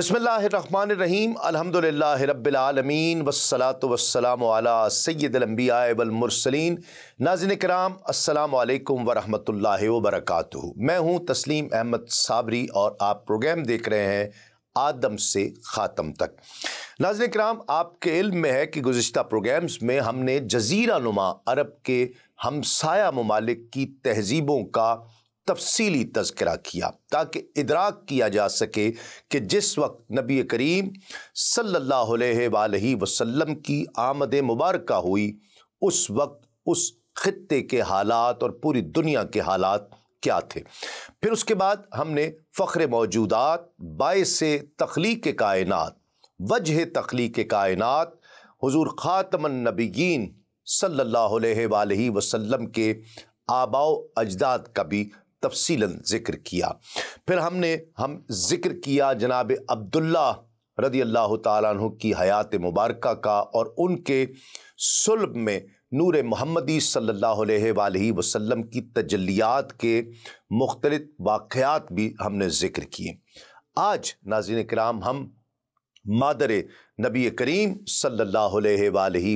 बसमीम अलहमदिल्ला रबालमीन वसलात वसलाम सैदलम्बिया वलमरसलिन नाजिन कराम असलकम वरहमल वबरक मैं हूँ तस्लीम अहमद साबरी और आप प्रोग्राम देख रहे हैं आदम से ख़ातम तक नाजिन कराम आपके इल्म में है कि गुज्त प्रोग्राम्स में हमने जजीरा नुमा अरब के हमसाया ममालिक की तहजीबों का तफसीली तस्करा किया ताकि इदराक किया जा सके कि जिस वक्त नबी करीम सल्लल्लाहु अलैहि की आमद मुबारक हुई उस वक्त उस ख़त्े के हालात और पूरी दुनिया के हालात क्या थे फिर उसके बाद हमने फ़ख्र मौजूदात बायस तख्लीक कायनत वजह तख्लीक कायन हजूर ख़ातमनबीन सल्ला वसम के आबाओ अजदाद का भी तफसीला ज़िक्र किया फिर हमने हम ज़िक्र किया जनाब अब्दुल्ला रदी अल्लाह तु की हयात मुबारक का और उनके सुलभ में नूर महमदी सल्ला वसलम की तजलियात के मुख्तलिफ़ वाक़ात भी हमने ज़िक्र किए आज नाजिन कराम हम मादर नबी करीम सल्ला अलैहि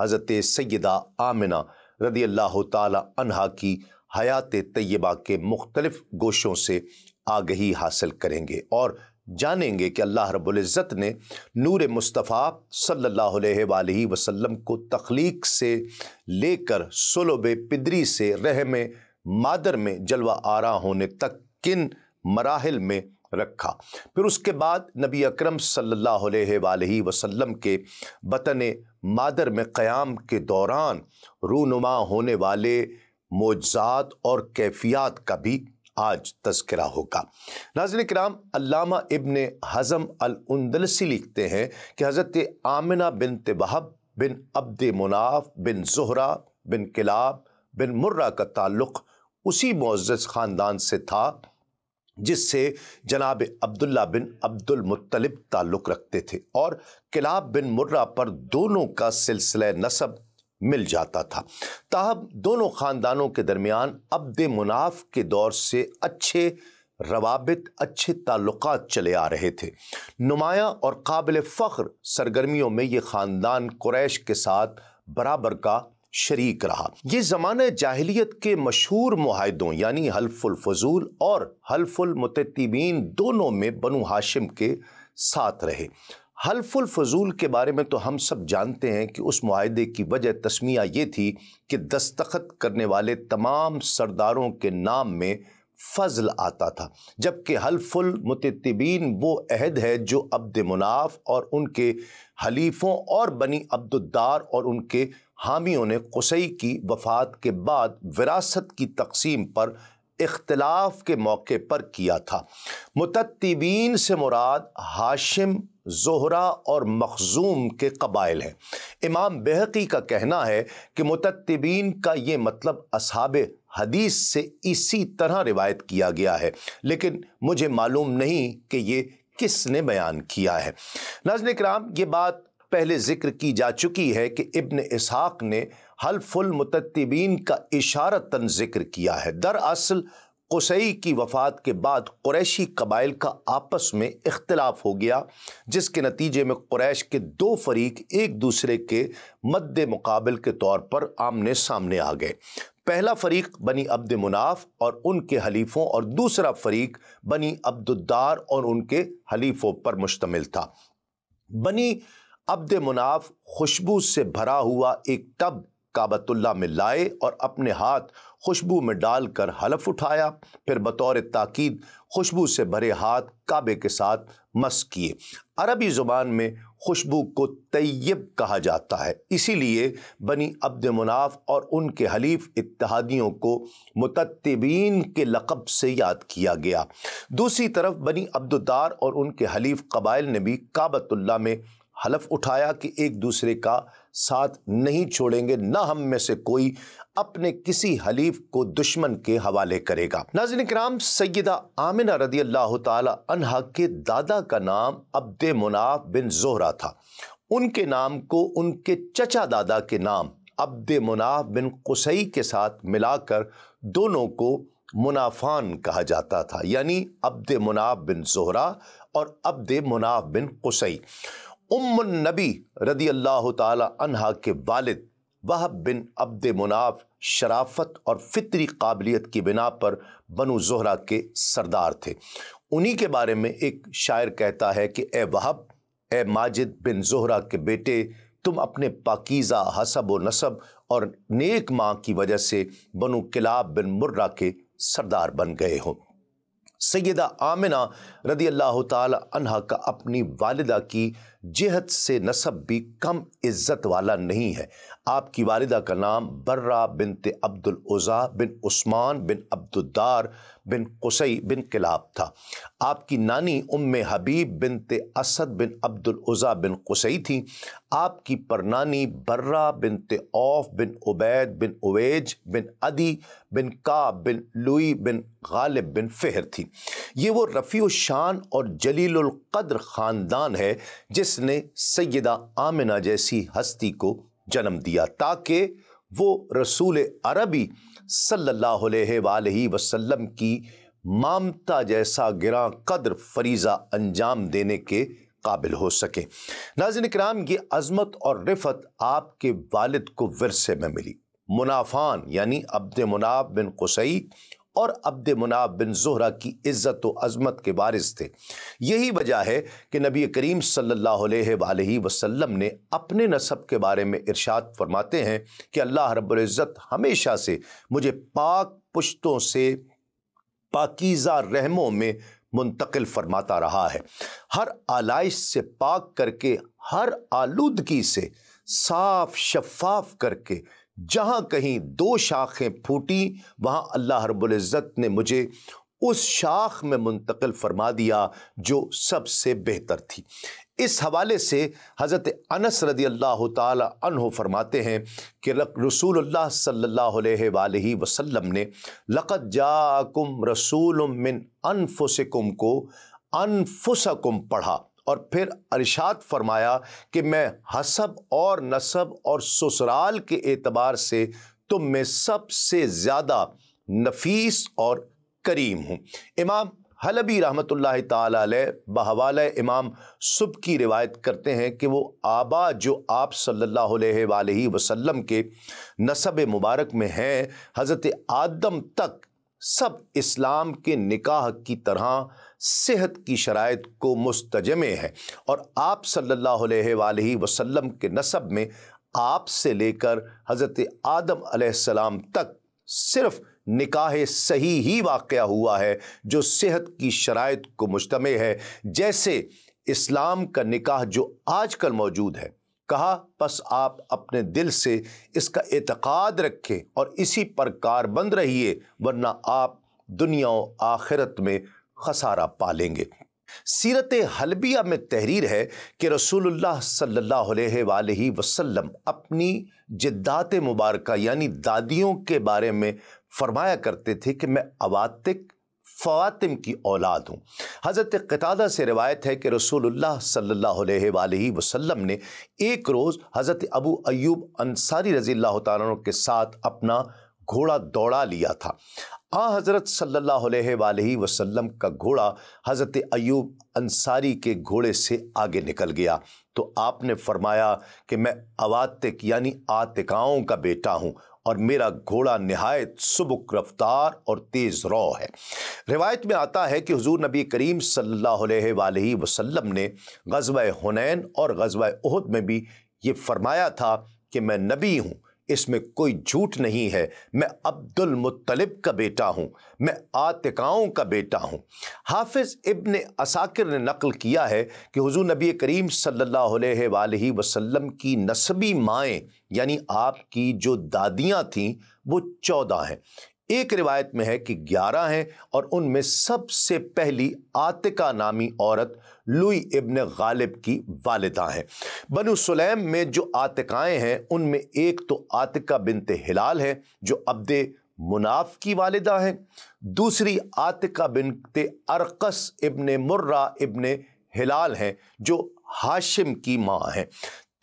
हज़रत सैदा आमिना रदी अल्लाह तन की हयात तय्यबा के मुख्तलिफ गोशों से आगही हासिल करेंगे और जानेंगे कि अल्लाह रबुल्ज़त ने नूर मुस्तफ़ा सल्ला वसलम को तख्लीक से लेकर सुलब पिदरी से रहम मादर में जलवा आरा होने तक किन मराहल में रखा फिर उसके बाद नबी अक्रम सल्ला वसम के बतन मादर में क़्याम के दौरान रूनुमा होने वाले मोजात और कैफियात का भी आज तस्करा होगा नाजन कराम अलामा इबन हज़म अलंदलसी लिखते हैं कि हज़रत आमिना बिन तबहब बिन अब्द मुनाफ बिन जहरा बिन किलाब बिन मुर्रा का ताल्लुक़ उसी मोज़ ख़ानदान से था जिससे जनाब अब्दुल्ला बिन अब्दुल मुत्तलिब ताल्लुक़ रखते थे और किलाब बिन मुर्रा पर दोनों का सिलसिला नसब मिल जाता था ताहब दोनों ख़ानदानों के दरमियान अब्द मुनाफ के दौर से अच्छे रवाबित अच्छे ताल्लुक चले आ रहे थे नुमाया और काबिल फ़ख्र सरगर्मियों में ये ख़ानदान क्रैश के साथ बराबर का शरीक रहा ये ज़माने जाहलीत के मशहूर माहदों यानी हल्फुलफजूल और हल्फुलमतबीन दोनों में बनु हाशिम के साथ रहे हल्फुल फजूल के बारे में तो हम सब जानते हैं कि उस माहदे की वजह तस्मिया ये थी कि दस्तखत करने वाले तमाम सरदारों के नाम में फजल आता था जबकि हल्फुल मतबीन वो अहद है जो अब्द मुनाफ और उनके हलीफों और बनी अब्दुद्दार और उनके हामियों ने कसई की वफ़ात के बाद विरासत की तकसीम पर इख्तलाफ के मौके पर किया था मुतबीन से मुराद हाशिम जोहरा और मखजूम के कबाइल हैं इमाम बेहकी का कहना है कि मुतबीन का ये मतलब असहाब हदीस से इसी तरह रिवायत किया गया है लेकिन मुझे मालूम नहीं कि ये किसने बयान किया है नजन कराम ये बात पहले जिक्र की जा चुकी है कि इब्न इसहाक ने हल्फुल का इशारतन जिक्र किया है दरअसल कुसई की वफ़ात के बाद क्रैशी कबाइल का आपस में इख्तलाफ हो गया जिसके नतीजे में क्रैश के दो फरीक एक दूसरे के मद्द मुकाबल के तौर पर आमने सामने आ गए पहला फरीक बनी अब्द मुनाफ और उनके हलीफों और दूसरा फरीक बनी अब्दुद्दार और उनके हलीफों पर मुश्तमिल था बनी अब्द मुनाफ खुशबू से भरा हुआ एक टब काबतुल्ला में लाए और अपने हाथ खुशबू में डालकर हलफ उठाया फिर बतौर ताकीद खुशबू से भरे हाथ काबे के साथ मस किए अरबी ज़ुबान में खुशबू को तैयब कहा जाता है इसीलिए बनी अब्द मुनाफ और उनके हलीफ इतिहादियों को मुतबीन के लक़ब से याद किया गया दूसरी तरफ बनी अब्दुद्दार और उनके हलीफ कबाइल ने भी काबतुल्ला में हलफ उठाया कि एक दूसरे का साथ नहीं छोड़ेंगे न हम में से कोई अपने किसी हलीफ को दुश्मन के हवाले करेगा नाजिन कराम सैदा आमिना रदी अल्लाह तहा के दादा का नाम अब्द मुनाफ बिन जोहरा था उनके नाम को उनके चचा दादा के नाम अब्द मुनाफ बिन कुसई के साथ मिलाकर दोनों को मुनाफान कहा जाता था यानी अब्द मुनाफ बिन जोहरा और अब्द मुनाफ बिन कुसई उम्मन नबी रदी अल्लाह तहा के वालिद वह बिन अब्द मुनाफ शराफत और फितरी काबिलियत की बिना पर बनु जहरा के सरदार थे उन्हीं के बारे में एक शायर कहता है कि ए वहब ए माजिद बिन जहरा के बेटे तुम अपने पाकिज़ा हसब व नसब और नेक माँ की वजह से बनु किलाब बिन मुर्रा के सरदार बन गए हो सैदा आमिना रदी अल्लाह तहा का अपनी वालदा की जिहत से नसब भी कम इज़्ज़त वाला नहीं है आपकी वालदा का नाम बर्रा बिन अब्दुल उज़ा बिन उस्मान बिन अब्दुद्दार बिन कुसई बिन किलाब था आपकी नानी उम हबीब बिन असद बिन अब्दुल उज़ा बिन कुसई थी आपकी परनानी बर्रा बिन औफ बिन उबैद बिन उवेज बिन अदी बिन काब बिन लुई बिन गालिब बिन फ़हर थी ये वो रफ़ी शान और कद्र ख़ानदान है जिस जिसने सैदा आमिना जैसी हस्ती को जन्म दिया ताकि वो रसूल अरबी सल्ला वसलम की मामता जैसा गिरा कदर फरीज़ा अंजाम देने के काबिल हो सके नाजिन कराम ये अजमत और रिफत आपके वालिद को वरसे में मिली मुनाफान यानी अब्द मुनाब बिन कुसई और अब्द मुनाब बिन जोहरा की इज़्ज़त व अज़मत के बारिश थे यही वजह है कि नबी करीम सल्ला वसलम ने अपने नसब के बारे में इरशाद फरमाते हैं कि अल्लाह रब्ज़त हमेशा से मुझे पाक पुश्तों से पाकिज़ा रहमों में मुंतकिल फरमाता रहा है हर आलाइश से पाक करके हर आलूदगी से साफ शफाफ करके जहां कहीं दो शाखें फूटी वहां अल्लाह रब्ज़त ने मुझे उस शाख में मुंतकिल फरमा दिया जो सबसे बेहतर थी इस हवाले से हज़रत अनस रदी अल्लाह तहो फरमाते हैं कि रसूलुल्लाह सल्लल्लाहु अलैहि वसल्लम ने लक़द जाकुम रसूल मिन अनफुसकुम को अनफुसकुम पढ़ा और फिर अरशाद फरमाया कि मैं हसब और नसब और ससुराल के एतबार से तुम में सबसे ज़्यादा नफीस और करीम हूँ इमाम हलबी रहमत तहवाल इमाम सुब की रिवायत करते हैं कि वो आबा जो आप सल्ला अलैहि के नसब मुबारक में हैं हज़रत आदम तक सब इस्लाम के निकाह की तरह सेहत की शराइ को मुस्तजमे हैं और आप सल्लल्लाहु अलैहि वसल्लम के नसब में आप से लेकर हज़रत आदम अलैहिस्सलाम तक सिर्फ़ निकाह सही ही वाक़ हुआ है जो सेहत की शराइ को मुशतम है जैसे इस्लाम का निकाह जो आजकल मौजूद है कहा बस आप अपने दिल से इसका एतक़ाद रखें और इसी पर कारबंद रहिए वरना आप दुनिया आखिरत में खसारा पालेंगे सीरत हलबिया में तहरीर है कि रसूलुल्लाह सल्लल्लाहु अलैहि वसल्लम अपनी जिद्दात मुबारक यानी दादियों के बारे में फरमाया करते थे कि मैं अवातिक फवातिम की औलाद हूँ हज़रत कतादा से रिवायत है कि रसूलुल्लाह सल्लल्लाहु अलैहि वसल्लम ने एक रोज़ हज़रत अबू अयूब अंसारी रज़ी अल्लाह के साथ अपना घोड़ा दौड़ा लिया था आ हज़रत सल्ला वसलम का घोड़ा हज़रत अयूब अंसारी के घोड़े से आगे निकल गया तो आपने फरमाया कि मैं अवातिक यानी आतिकाओं का बेटा हूँ और मेरा घोड़ा नहायत सुबुक रफ्तार और तेज़ रौ है रिवायत में आता है कि हजूर नबी करीम सल्लल्लाहु वसलम ने गजब हुनैन और गजब उहद में भी ये फरमाया था कि मैं नबी हूँ इसमें कोई झूठ नहीं है मैं अब्दुल मुत्तलिब का बेटा हूँ मैं आतिकाओं का बेटा हूँ हाफिज़ इब्न असाकिर ने नकल किया है कि हुजूर नबी करीम सल्लल्लाहु अलैहि वसल्लम की नस्बी माएँ यानी आपकी जो दादियाँ थीं वो चौदह हैं एक रिवायत में है कि ग्यारह हैं और उनमें सबसे पहली आतिका नामी औरत लुई इब्न गालिब की वालदा हैं बनु सुलेम में जो आतिकाएँ हैं उनमें एक तो आतिका बिनत हिलाल है जो अब्द मुनाफ की वालदा हैं दूसरी आतिका बिनत अरकस इब्न मुर्रा इब्न हिलाल हैं जो हाशिम की माँ हैं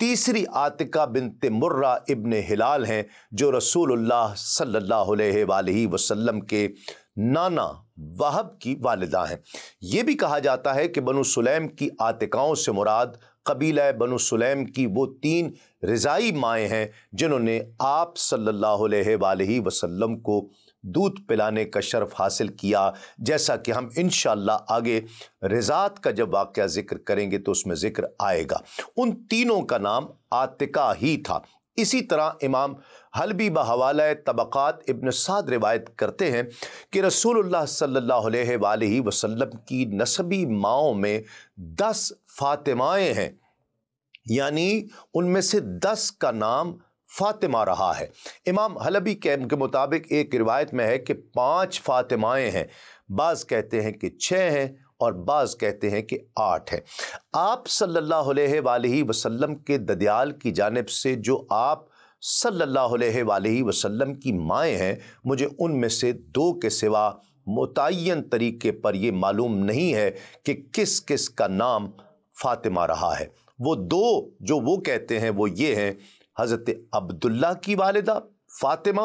तीसरी आतिका बिनत मुर्रा इबन हिलाल हैं जो रसूलुल्लाह सल्लल्लाहु अलैहि वसल्लम के नाना वहब की वालदा हैं ये भी कहा जाता है कि बनु सुलेम की आतिकाओं से मुराद कबीला बनु सुलेम की वो तीन रज़ाई माएँ हैं जिन्होंने आप सल्लल्लाहु अलैहि वसल्लम को दूध पिलाने का शर्फ हासिल किया जैसा कि हम इन आगे रिजात का जब वाक़ ज़िक्र करेंगे तो उसमें ज़िक्र आएगा उन तीनों का नाम आतिका ही था इसी तरह इमाम हलबी बवाल तबक़ात इबन साद रिवायत करते हैं कि रसूलुल्लाह सल्लल्लाहु वसलम वसल्लम की नस्बी माओ में दस फातिमाएँ हैं यानी उनमें से दस का नाम फातिमा रहा है इमाम हलबी के मुताबिक एक रिवायत में है कि पाँच फातिमाएँ हैं बाज़ कहते हैं कि छः हैं और बाज़ कहते हैं कि आठ हैं आप सल्लल्लाहु अलैहि वसल्लम के ददयाल की जानब से जो आप सल्लल्लाहु अलैहि वसल्लम की माएँ हैं मुझे उनमें से दो के सिवा मुतन तरीके पर यह मालूम नहीं है कि किस किस का नाम फातिमा रहा है वो दो जो वो कहते हैं वो ये हैं हज़रत अब्दुल्ला की वालदा फ़ातिमा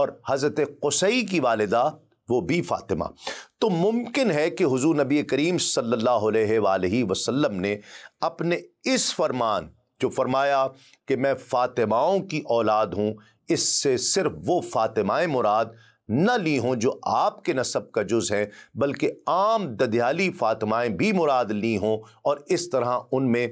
और हज़रत कसई की वालदा वो भी फ़ातिमा तो मुमकिन है कि हुजूर नबी करीम सल्ला अलैहि ने अपने इस फरमान जो फरमाया कि मैं फ़ातिमाओं की औलाद हूँ इससे सिर्फ वो फ़ातिमाएँ मुराद न ली हों जो आपके नसब का जुज़ है बल्कि आम ददयाली फ़ातिमाएँ भी मुराद ली हों और इस तरह उनमें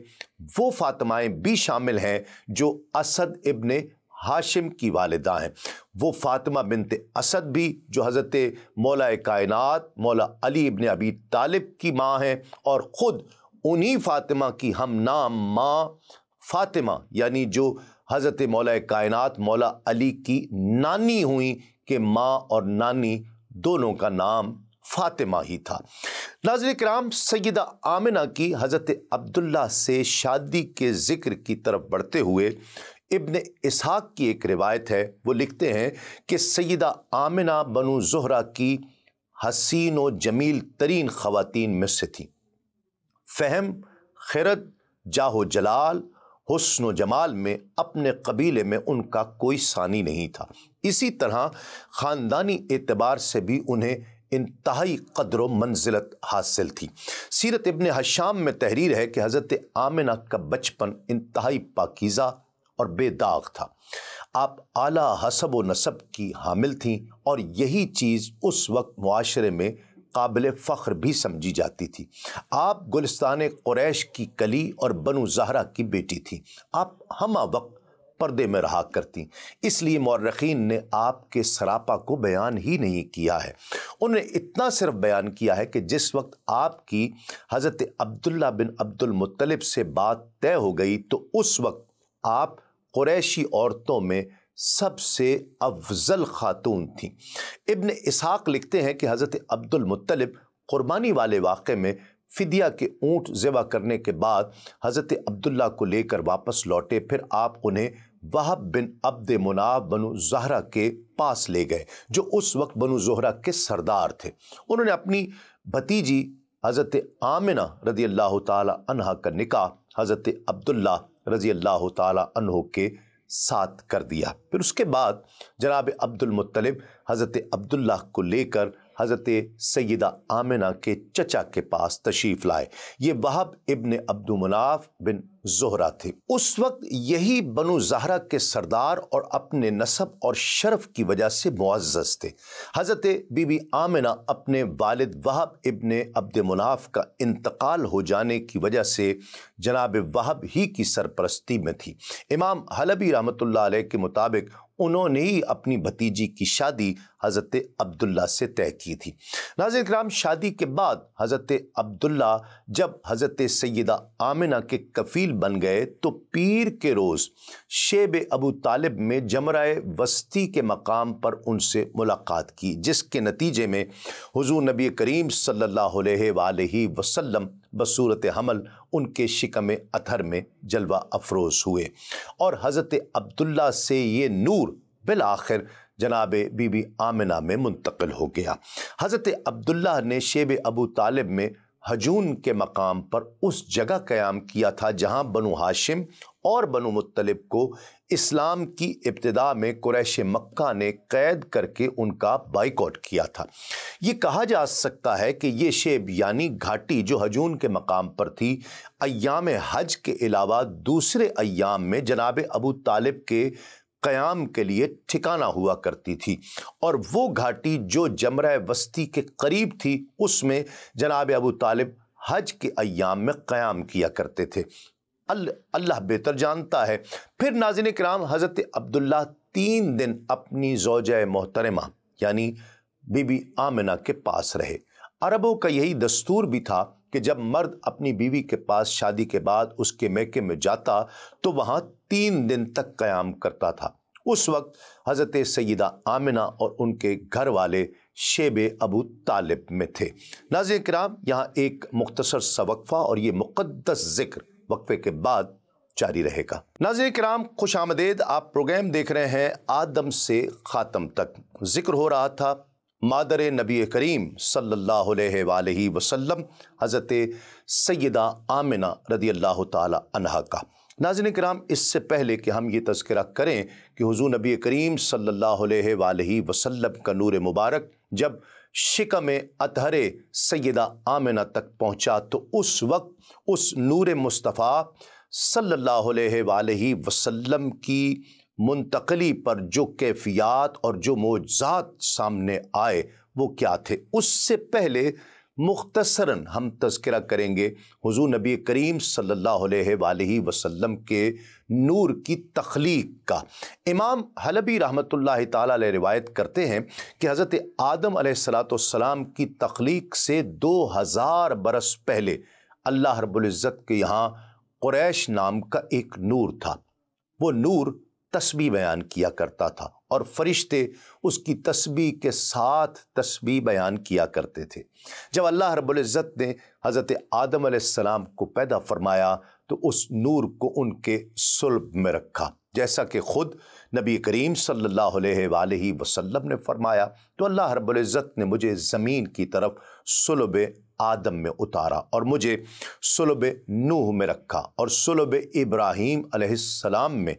वो फ़ातिमाएँ भी शामिल हैं जो असद इबन हाशिम की वालदा हैं वो फ़ातिमा बिनत असद भी जो हज़रत मौला कायनात मौला अली इबन अबी तालिब की माँ हैं और ख़ुद उन्हीं फ़ातिमा की हम नाम माँ फ़ातिमा यानी जो हज़रत मौला कायनात मौला अली की नानी हुई कि माँ और नानी दोनों का नाम फातिमा ही था नाजर कराम सैदा आमिना की हज़रत अब्दुल्ला से शादी के ज़िक्र की तरफ बढ़ते हुए इबन इसहाक की एक रिवायत है वो लिखते हैं कि सयदा आमिना बनु जहरा की हसीन व जमील तरीन ख़वातीन में से थी फहम खरत जाहो जलाल हसन व जमाल में अपने कबीले में उनका कोई सानी नहीं था इसी तरह ख़ानदानी एतबार से भी उन्हें इंतहाई कदर मंजिलत हासिल थी सीरत इबन हशाम में तहरीर है कि हज़रत आमिना का बचपन इंतहाई पाकिज़ा और बेदाग था आप आला हसब व नसब की हामिल थीं और यही चीज़ उस वक्त माशरे में काबिल फ़ख्र भी समझी जाती थी आप गुलस्तान क्रैश की कली और बनु जहरा की बेटी थी आप हम वक्त पर्दे में रहा करती इसलिए मौरखीन ने आपके सरापा को बयान ही नहीं किया है उन्हें इतना सिर्फ बयान किया है कि जिस वक्त आपकी हज़रत अब्दुल्ला बिन अब्दुलमतलब से बात तय हो गई तो उस वक्त आप क़्रैशी औरतों में सबसे अफजल खातून थी इब्न इसहाक लिखते हैं कि हज़रत अब्दुलमतलब क़ुरबानी वाले वाक़े में फ़िदिया के ऊँट ज़बा करने के बाद हज़रत अब्दुल्ला को लेकर वापस लौटे फिर आप उन्हें वहब बिन अब्द मुनाब बनु जहरा के पास ले गए जो उस वक्त बनु जहरा के सरदार थे उन्होंने अपनी भतीजी हज़रत आमिना रजी अल्लाह तहा का निका हज़रत अब्दुल्ला रजी अल्लाह तहों के साथ कर दिया फिर उसके बाद जनाब अब्दुलमतलब हज़रत अब्दुल्ला को लेकर हज़रत सैदा आमिना के चचा के पास तशीफ लाए ये वहाब इबन अब्दुमनाफ बिन जोहरा थे उस वक्त यही बनु जहरा के सरदार और अपने नसब और शरफ की वजह से मुआजस थे हज़रत बीबी आमिना अपने वालिद वहाब इबन अब्द मुनाफ का इंतकाल हो जाने की वजह से जनाब वहाब ही की सरपरस्ती में थी इमाम हलबी रहमत के मुताबिक उन्होंने ही अपनी भतीजी की शादी हज़रत अब्दुल्ला से तय की थी नाजिर कराम शादी के बाद हज़रत अब्दुल्ला जब हज़रत सैदा आमिना के कफ़ील बन गए तो पीर के रोज़ शेब अबू तालिब में जमराए वस्ती के मकाम पर उनसे मुलाकात की जिसके नतीजे में हुजूर नबी करीम सल्लल्लाहु अलैहि वसल्लम बसूरत हमल उनके शिकम अथर में जलवा अफरोज़ हुए और हज़रत अब्दुल्ला से ये नूर बिल आखिर जनाब बीबी आमिना में मुंतकिल हो गया हज़रत अब्दुल्ला ने शेब अबू तालिब में हजून के मकाम पर उस जगह क़्याम किया था जहाँ बनु हाशिम और बनु मुत्तलिब को इस्लाम की इब्तदा में कुरैश मक्का ने कैद करके उनका बाइकआउट किया था ये कहा जा सकता है कि ये शेब यानी घाटी जो हजून के मकाम पर थी अयाम हज के अलावा दूसरे अयाम में जनाब अबू तालिब के क़याम के लिए ठिकाना हुआ करती थी और वो घाटी जो जमरा वस्ती के करीब थी उसमें जनाब अबू तालिब हज के अयाम में क़याम किया करते थे अल्लाह बेहतर जानता है फिर नाजिन कराम हज़रत अब्दुल्ला तीन दिन अपनी जोज मोहतरमा यानी बीबी आमिना के पास रहे अरबों का यही दस्तूर भी था कि जब मर्द अपनी बीवी के पास शादी के बाद उसके मेके में जाता तो वहाँ तीन दिन तक क़याम करता था उस वक्त हज़रत सैदा आमिना और उनके घर वाले शेब अबू तालिब में थे नाज कराम यहाँ एक मुख्तसर सवकफ़ा और ये मुक़दस ज़िक्र वक्फे के बाद जारी रहेगा नाजिर कराम खुश आमदेद आप प्रोग्राम देख रहे हैं आदम से ख़ातम तक जिक्र हो रहा था मादर नबी करीम सल्ला वसलम हज़रत सैदा आमिना रदी अल्लाह तहा का नाजन कराम इससे पहले कि हम ये तस्करा करें कि हजू नबी करीम सल्ला वसलम का नूर मुबारक जब शिकम अतहरे सैदा आमिना तक पहुँचा तो उस वक्त उस नूर मुस्तफ़ा सल्लल्लाहु अलैहि वसल्लम की मुंतकली पर जो कैफियात और जो मोजात सामने आए वो क्या थे उससे पहले मुख्तसरा हम तस्करा करेंगे हुजूर नबी करीम सल्लल्लाहु अलैहि वसल्लम के नूर की तख्लीक का इमाम हलबी रहमतुल्लाह ताला रिवायत करते हैं कि हज़रत आदम सलाम की तख्लीक से दो हज़ार बरस पहले अल्लाह रब्ज़त के यहाँ क्रैश नाम का एक नूर था वो नूर तस्बी बयान किया करता था और फरिश्ते उसकी तस्बी के साथ तस्बी बयान किया करते थे जब अल्लाह हरबुल्जत ने हज़रत आदम आसमाम को पैदा फरमाया तो उस नूर को उनके सुलब में रखा जैसा कि ख़ुद नबी करीम सल्ला वसलम ने फरमाया तो अल्लाह हरबुल्जत ने मुझे ज़मीन की तरफ सुलब आदम में उतारा और मुझे सुलभ नूह में रखा और सुलभ इब्राहीम अलैहिस्सलाम में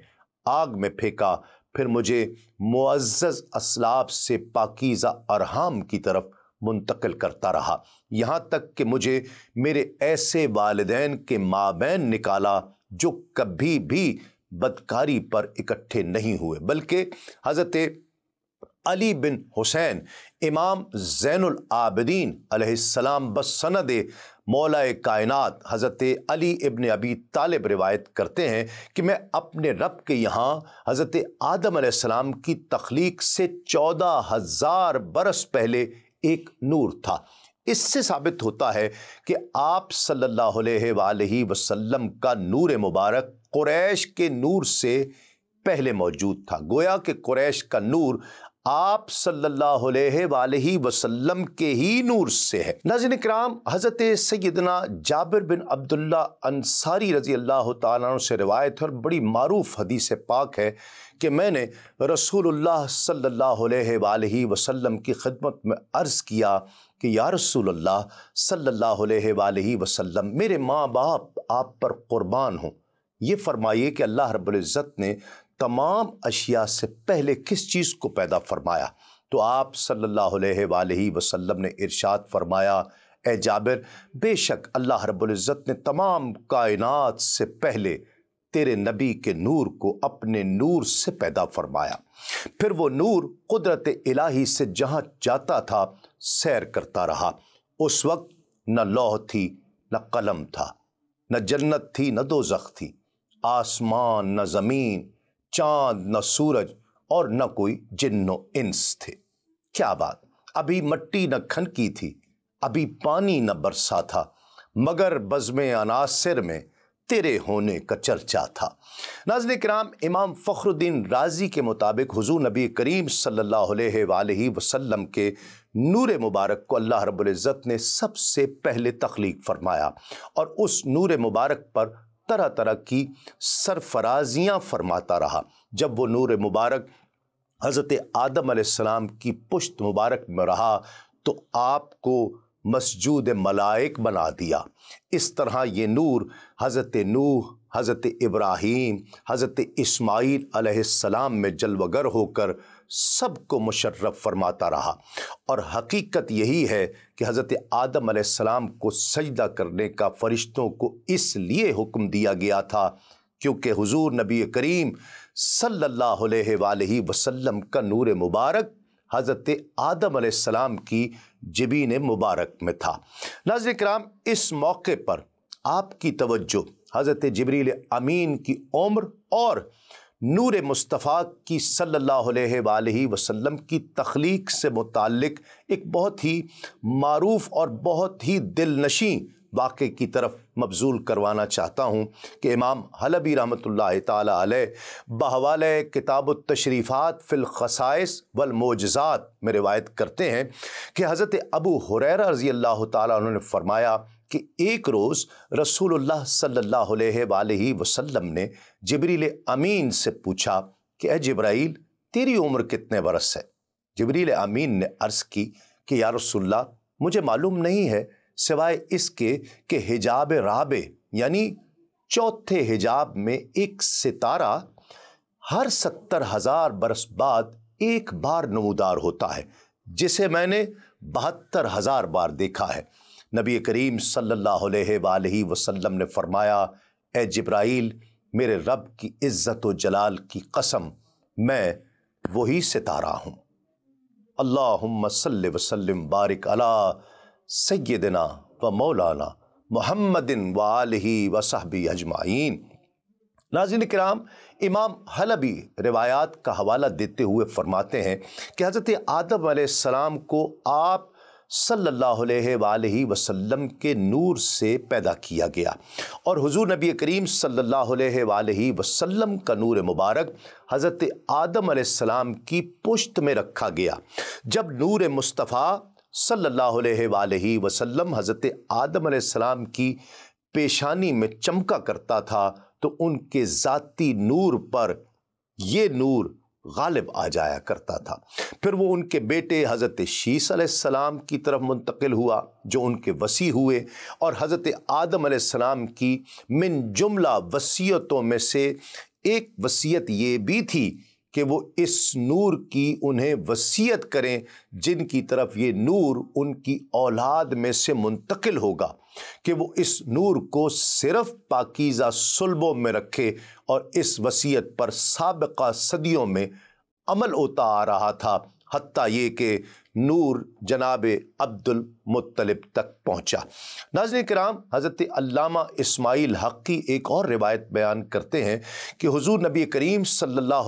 आग में फेंका फिर मुझे मुआज़ असलाब से पाकिज़ा अरहाम की तरफ मुंतकिल करता रहा यहाँ तक कि मुझे मेरे ऐसे वालदेन के माबैन निकाला जो कभी भी बदकारी पर इकट्ठे नहीं हुए बल्कि हज़रत अली बिन हुसैन इमाम ज़ैनआबदीन आबदीन बसनद मौलाए कायनत हज़रत अली इबन अबी तालिब रिवायत करते हैं कि मैं अपने रब के यहाँ हज़रत आदम की तख्लीक से चौदह हज़ार बरस पहले एक नूर था इससे साबित होता है कि आप सल्लल्लाहु अलैहि वसल्लम का नूर मुबारक कुरैश के नूर से पहले मौजूद था गोया के कुरैश का नूर आप सल्लल्लाहु अलैहि वसल्लम के ही नूर से है नाजिन कराम हज़रत सैदना जाबिर बिन अब्दुल्ला अंसारी रजी अल्लाह तु से रिवायत है और बड़ी मरूफ से पाक है कि मैंने रसूलुल्लाह सल्ला वसलम की खिदमत में अर्ज़ किया कि या रसूलुल्लाह सल्ला वसलम मेरे माँ बाप आप पर क़ुरबान हों ये फरमाइए कि अल्लाह रब्ज़त ने तमाम अशिया से पहले किस चीज़ को पैदा फरमाया तो आप सल्लल्लाहु अलैहि वसल्लम ने इरशाद फरमाया ए जाबिर बेशक अल्लाह रब्ज़त ने तमाम कायनात से पहले तेरे नबी के नूर को अपने नूर से पैदा फरमाया फिर वो नूर कुदरत इलाही से जहाँ जाता था सैर करता रहा उस वक्त न लौह थी न कलम था न जन्नत थी न दोजख थी आसमान न ज़मीन चांद न सूरज और न कोई जिन्नो इंस थे क्या बात अभी मट्टी न खनकी थी अभी पानी न बरसा था मगर बज़म अनासर में तेरे होने का चर्चा था नाजन कराम इमाम फ़खरुद्दीन राजी के मुताबिक हुजूर नबी करीम सल्ला वसलम वसल्लम के नूर मुबारक को अल्लाह रबुल्ज़त ने सबसे पहले तख्लीक फरमाया और उस नूर मुबारक पर तरह तरह की सरफराजियाँ फरमाता रहा जब वो नूर मुबारक हज़रत आदम सलाम की पुश्त मुबारक में रहा तो आपको मस्जूद मलाइक बना दिया इस तरह ये नूर हज़रत नूह हज़रत इब्राहिम हज़रत इस्माईल सलाम में जलवगर होकर सबको मुशर्रफ फरमाता रहा और हकीकत यही है कि हज़रत आदम सलाम को सजदा करने का फ़रिश्तों को इसलिए हुक्म दिया गया था क्योंकि हुजूर नबी करीम सल्लल्लाहु अलैहि वसल्लम का नूर मुबारक हज़रत आदम सलाम की जबीन मुबारक में था नाजर कराम इस मौके पर आपकी तवज्जो हज़रत जबरील अमीन की उम्र और नूर मुस्तफ़ा की सल्ला वसम की तख्लीक से मुतक़ एक बहुत ही मरूफ़ और बहुत ही दिल नशी वाक़े की तरफ मबजूल करवाना चाहता हूँ कि इमाम हलबी रहमत तहवाल बहवाल किताब तशरीफ़ात फ़िलखसाइस वलमोजात में रिवायत करते हैं कि हज़रत अबू हुरैर रज़ी अल्लाह तुमने ने फ़रमाया कि एक रोज़ रसूलुल्लाह सल्लल्लाहु अलैहि वसल्लम ने जबरील अमीन से पूछा कि अः जब्राइल तेरी उम्र कितने बरस है जबरील अमीन ने अर्ज़ की कि या रसूलुल्लाह मुझे मालूम नहीं है सिवाय इसके कि हिजाब राबे यानी चौथे हिजाब में एक सितारा हर सत्तर हज़ार बरस बाद एक बार नमोदार होता है जिसे मैंने बहत्तर हज़ार बार देखा है नबी करीम सल्लल्लाहु अलैहि वसल्लम ने फरमाया ए जब्राइल मेरे रब की इज़्ज़त व जलाल की कसम मैं वही सितारा हूँ अल्लाहुम्मा वसलम वसल्लम बारिक अला सैदना व मौलाना मोहम्मदिन वालही व अजमाइन नाजिन कराम इमाम हलबी रिवायात का हवाला देते हुए फरमाते हैं कि हज़रत आदम सलाम को आप सल्लल्लाहु अलैहि वसल्लम के नूर से पैदा किया गया और हुजूर नबी करीम सल्लल्लाहु अलैहि वसल्लम का नूर मुबारक हज़रत आदम सलाम की पुश्त में रखा गया जब नूर मुस्तफ़ा सल्लल्लाहु अलैहि वसल्लम हज़रत आदम सलाम की पेशानी में चमका करता था तो उनके ज़ाती नूर पर ये नूर गालिब आ जाया करता था फिर वो उनके बेटे हज़रत शीसम की तरफ मुंतकिल हुआ जो उनके वसी हुए और हज़रत आदम सलाम की मिन जुमला वसीयतों में से एक वसीयत ये भी थी कि वो इस नूर की उन्हें वसीयत करें जिनकी तरफ ये नूर उनकी औलाद में से मुंतकिल होगा कि वो इस नूर को सिर्फ़ पाकिज़ा सुलबों में रखे और इस वसीयत पर सबका सदियों में अमल होता आ रहा था हती ये कि नूर जनाब अब्दुल मुत्तलिब तक पहुँचा नाजन कराम हज़रत अल्लामा इस्माइल हक़ की एक और रिवायत बयान करते हैं कि हुजूर नबी करीम सल्ला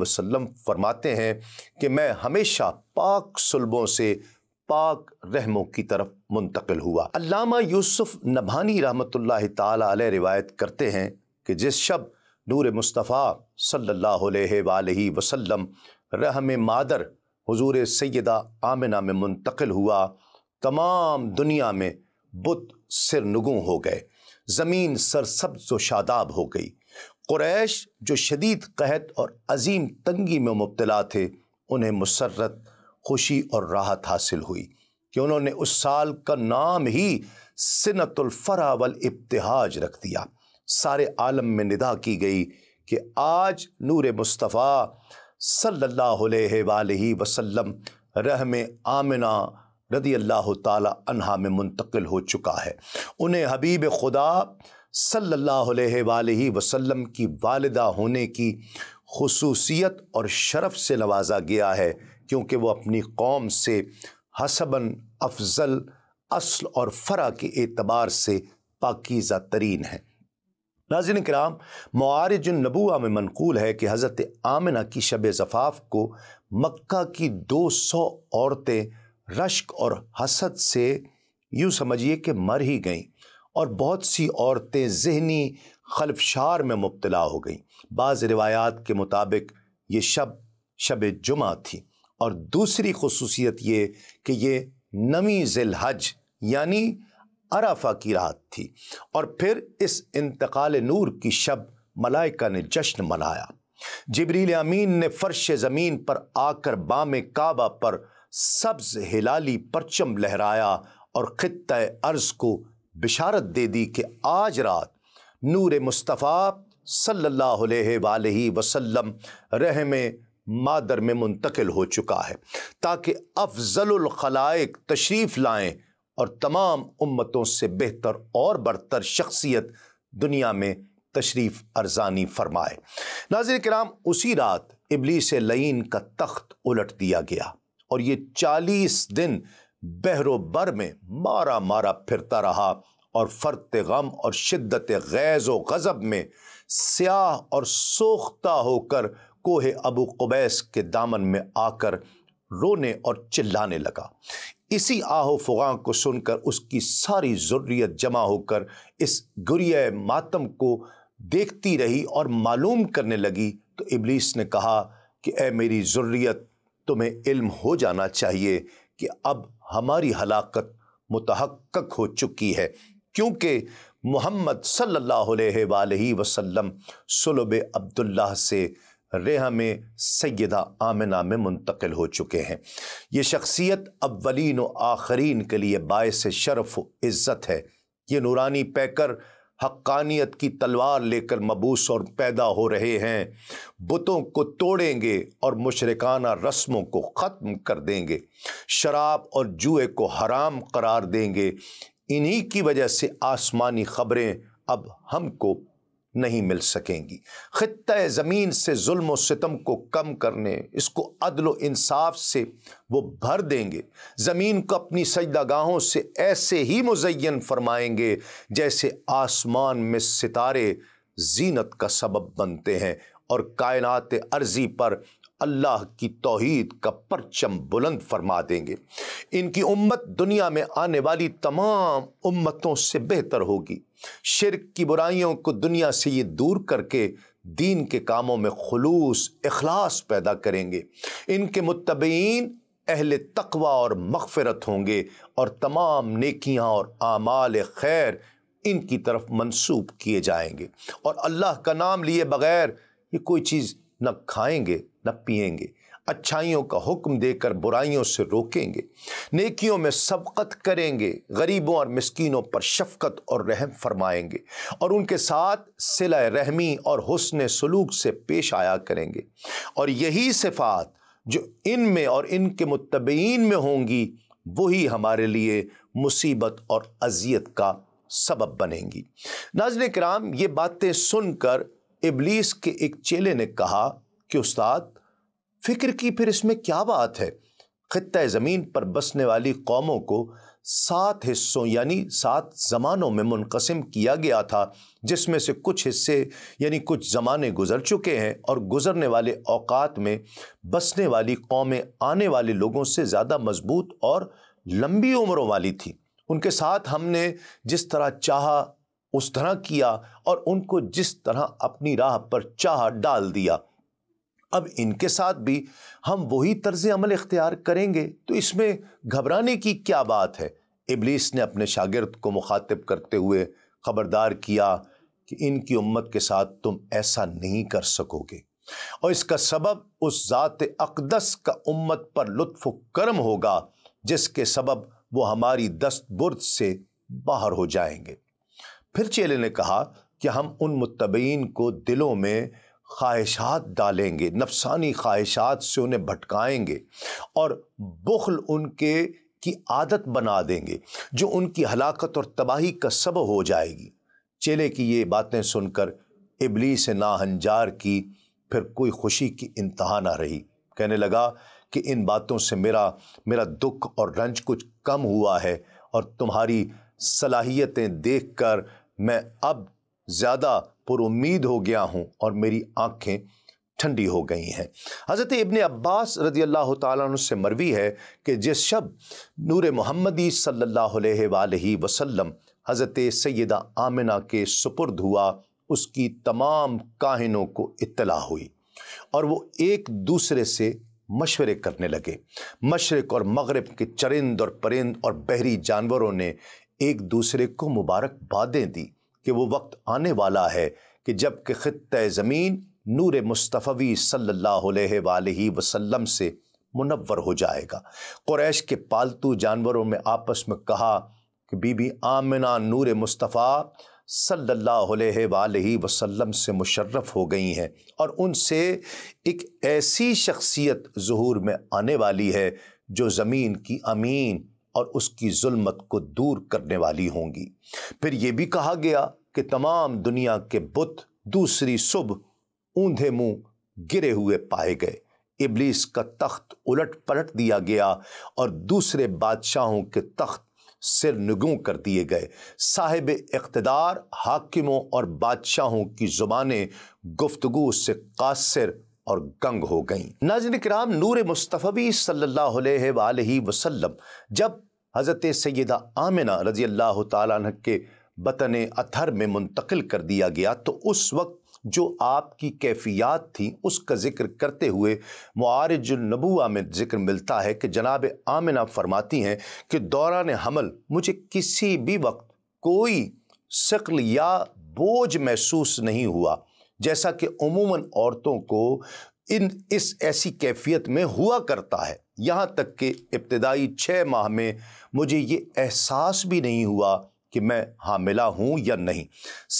वसम फरमाते हैं कि मैं हमेशा पाक सुलबों से पाक रहमों की तरफ मुंतकिल हुआ अल्लामा यूसुफ नभानी रहमत तवायत करते हैं कि जिस शब्द नूर मुस्तफ़ा सल्लल्लाहु अलैहि वसल्लम रहम मादर हुजूर सैदा आमिना में मुंतकिल हुआ तमाम दुनिया में बुत सिर नगू हो गए ज़मीन सरसब्ज व शादाब हो गई क्रैश जो शदीद कहत और अजीम तंगी में मुबतला थे उन्हें मुसरत खुशी और राहत हासिल हुई कि उन्होंने उस साल का नाम ही सिनतुलफ़रा वल इब्तहाज रख दिया सारे आलम में निदा की गई कि आज नूर मुस्तफ़ा सल्लल्लाहु अलैहि वसल्लम रहम आमिना रदी अल्लाह तहा में मुंतकिल हो चुका है उन्हें हबीब खुदा सल्ला वसलम की वालदा होने की खसूसियत और शरफ से नवाजा गया है क्योंकि वह अपनी कौम से हसबन अफजल असल और फ़रा के एतबार से पाकिज़ा तरीन है नाजिन कराम नबूआ में मनकूल है कि हज़रत आमिना की शब जफ़ाफ़ को मक्का की दो सौ औरतें रश्क और हसद से यूँ समझिए कि मर ही गईं और बहुत सी औरतें जहनी खलफशार में मुबतला हो गईं बाज़ रिवायात के मुताबिक ये शब शब जुमा थी और दूसरी खसूसियत ये कि ये नवी जिलहज यानी अराफा की रात थी और फिर इस इंतकाल नूर की शब मलाइका ने जश्न मनाया जबरील अमीन ने फर्श ज़मीन पर आकर बाम काबा पर सब्ज़ हिलाली परचम लहराया और ख़त अर्ज़ को बिशारत दे दी कि आज रात नूर मुस्तफ़ा सल्लल्लाहु अलैहि रहम मादर में मुंतकिल हो चुका है ताकि अफजलखलाइक तशरीफ़ लाएँ और तमाम उम्मतों से बेहतर और बढ़तर शख्सियत दुनिया में तशरीफ़ अरजानी फरमाए नाजिर कराम उसी रात इबलीस लईन का तख्त उलट दिया गया और ये चालीस दिन बहरोबर में मारा मारा फिरता रहा और फ़र्त गम और शिद्दत गैज़ व गज़ब में स्याह और सोख्ता होकर कोहे अबू कुबैस के दामन में आकर रोने और चिल्लाने लगा इसी आहो फुगा को सुनकर उसकी सारी ज़रूरीत जमा होकर इस गुरिया मातम को देखती रही और मालूम करने लगी तो इबलीस ने कहा कि ए मेरी ज़रूरीत तुम्हें इल्म हो जाना चाहिए कि अब हमारी हलाकत मुतहक़ हो चुकी है क्योंकि मोहम्मद सल्लल्लाहु अलैहि वसल्लम सुलभ अब्दुल्ला से रेहा में सैदा आमिना में मुंतकिल हो चुके हैं ये शख्सियत अवलिन आखरीन के लिए बायस शरफ इज़्ज़त है ये नूरानी पैकर हक्कानियत की तलवार लेकर मबूस और पैदा हो रहे हैं बुतों को तोड़ेंगे और मुशरकाना रस्मों को ख़त्म कर देंगे शराब और जुए को हराम करार देंगे इन्हीं की वजह से आसमानी ख़बरें अब हमको नहीं मिल सकेंगी ख़त ज़मीन से जुल्म सितम को कम करने इसको अदल इंसाफ से वो भर देंगे ज़मीन को अपनी सजदागाहों से ऐसे ही मुजैन फरमाएंगे जैसे आसमान में सितारे जीनत का सबब बनते हैं और कायनात अर्जी पर अल्लाह की तोहद का परचम बुलंद फरमा देंगे इनकी उम्मत दुनिया में आने वाली तमाम उम्मतों से बेहतर होगी शिरक की बुराइयों को दुनिया से ये दूर करके दीन के कामों में खलूस अखलास पैदा करेंगे इनके मुतबीन अहल तकवा और मगफ़रत होंगे और तमाम नेकियाँ और आमाल खैर इनकी तरफ मनसूब किए जाएंगे और अल्लाह का नाम लिए बगैर ये कोई चीज़ न खाएंगे न पियेंगे अच्छाइयों का हुक्म देकर बुराइयों से रोकेंगे नेकियों में सबकत करेंगे गरीबों और मस्किनों पर शफकत और रहम फरमाएंगे और उनके साथ सिला रहमी और हसन सलूक से पेश आया करेंगे और यही सिफात जो इन में और इनके मुतबीन में होंगी वही हमारे लिए मुसीबत और अजियत का सबब बनेंगी नाजन कराम ये बातें सुनकर इबलीस के एक चेले ने कहा कि उस्ताद फिक्र की फिर इसमें क्या बात है ख़त्त ज़मीन पर बसने वाली कौमों को सात हिस्सों यानी सात ज़मानों में मुनकसम किया गया था जिसमें से कुछ हिस्से यानी कुछ ज़माने गुजर चुके हैं और गुजरने वाले अवकात में बसने वाली कौमें आने वाले लोगों से ज़्यादा मजबूत और लंबी उम्रों वाली थी उनके साथ हमने जिस तरह चाहा उस तरह किया और उनको जिस तरह अपनी राह पर चाह डाल दिया अब इनके साथ भी हम वही तर्ज अमल इख्तियार करेंगे तो इसमें घबराने की क्या बात है इबलीस ने अपने शागिर्द को मुखातिब करते हुए ख़बरदार किया कि इनकी उम्मत के साथ तुम ऐसा नहीं कर सकोगे और इसका सबब उस ज़ात अकदस का उम्मत पर लुत्फ़ करम होगा जिसके सबब वो हमारी दस्त बुर्द से बाहर हो जाएंगे फिर चेले ने कहा कि हम उन मुतबीन को दिलों में ख्वाहिशात डालेंगे नफसानी ख्वाहिशात से उन्हें भटकाएंगे और बुखल उनके की आदत बना देंगे जो उनकी हलाकत और तबाही का सब हो जाएगी चेले की ये बातें सुनकर इबली से नाहंजार की फिर कोई खुशी की इंतहा ना रही कहने लगा कि इन बातों से मेरा मेरा दुख और रंज कुछ कम हुआ है और तुम्हारी सलाहियतें देख कर मैं अब ज़्यादा पुरुद हो गया हूँ और मेरी आँखें ठंडी हो गई हैं हज़रत इबन अब्बास रदी अल्लाह तु से मरवी है कि जिस शब नूर मोहम्मदी सल्ला वसलम हज़रत सैद आमिना के सुपुर्द हुआ उसकी तमाम काहिनों को इत्तला हुई और वो एक दूसरे से मशवरे करने लगे मशरक़ और मगरब के चरिंद और परिंद और बहरी जानवरों ने एक दूसरे को मुबारकबादें दी कि वो वक्त आने वाला है कि जब कि ख़त ज़मीन नूर मुस्तफ़वी सल्लल्लाहु अलैहि वसल्लम से मुनवर हो जाएगा क्रैश के पालतू जानवरों में आपस में कहा कि बीबी आमना नूर मुस्तफ़ा सल्लल्लाहु अलैहि वसल्लम से मुशर्रफ हो गई हैं और उनसे एक ऐसी शख्सियत ज़हूर में आने वाली है जो ज़मीन की अमीन और उसकी जुल्मत को दूर करने वाली होंगी फिर यह भी कहा गया कि तमाम दुनिया के बुत दूसरी सुबह ऊंधे मुंह गिरे हुए पाए गए इबलीस का तख्त उलट पलट दिया गया और दूसरे बादशाहों के तख्त सिर निगू कर दिए गए साहिब इकतदार हाकिमों और बादशाहों की ज़ुबानें गुफ्तगु से कासिर और गंग हो गईं नाजिन कराम नूर मुस्तफ़ी सल्ला वसलम जब हज़रत सैदा आमिना रजी अल्लाह तह के बतन अथर में मुंतकिल कर दिया गया तो उस वक्त जो आपकी कैफियात थी उसका जिक्र करते हुए मारजुलनबुआ में जिक्र मिलता है कि जनाब आमिना फरमाती हैं कि दौरान हमल मुझे किसी भी वक्त कोई शक्ल या बोझ महसूस नहीं हुआ जैसा कि अमूमन औरतों को इन इस ऐसी कैफियत में हुआ करता है यहाँ तक कि इब्तदाई छः माह में मुझे ये एहसास भी नहीं हुआ कि मैं हामिला हूँ या नहीं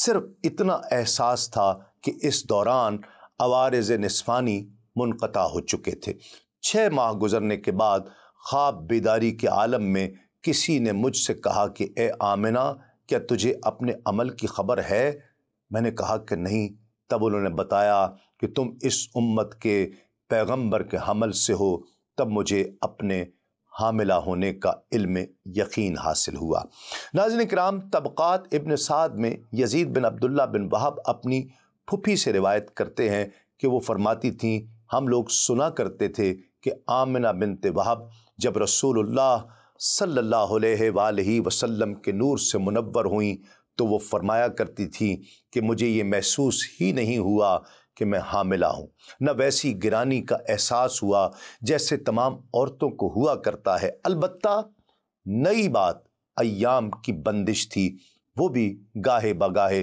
सिर्फ इतना एहसास था कि इस दौरान आवारज नस्फानी मुनक़ा हो चुके थे छः माह गुजरने के बाद ख्वाब बेदारी के आलम में किसी ने मुझसे कहा कि ए आमिना क्या तुझे अपने अमल की खबर है मैंने कहा कि नहीं तब उन्होंने बताया कि तुम इस उम्मत के पैगंबर के हमल से हो तब मुझे अपने हामिला होने का इल्म यकीन हासिल हुआ नाजिन कराम तबक़ात इबन साद में Yazid bin Abdullah bin Wahab अपनी फुफी से रिवायत करते हैं कि वो फरमाती थीं हम लोग सुना करते थे कि आमिना बिन तहब जब रसूल सल्ला वसलम के नूर से मुनवर हुई तो वो फरमाया करती थी कि मुझे ये महसूस ही नहीं हुआ कि मैं हामिला हूँ न वैसी गिरानी का एहसास हुआ जैसे तमाम औरतों को हुआ करता है अलबत् नई बात अयाम की बंदिश थी वो भी गाहे बगाहे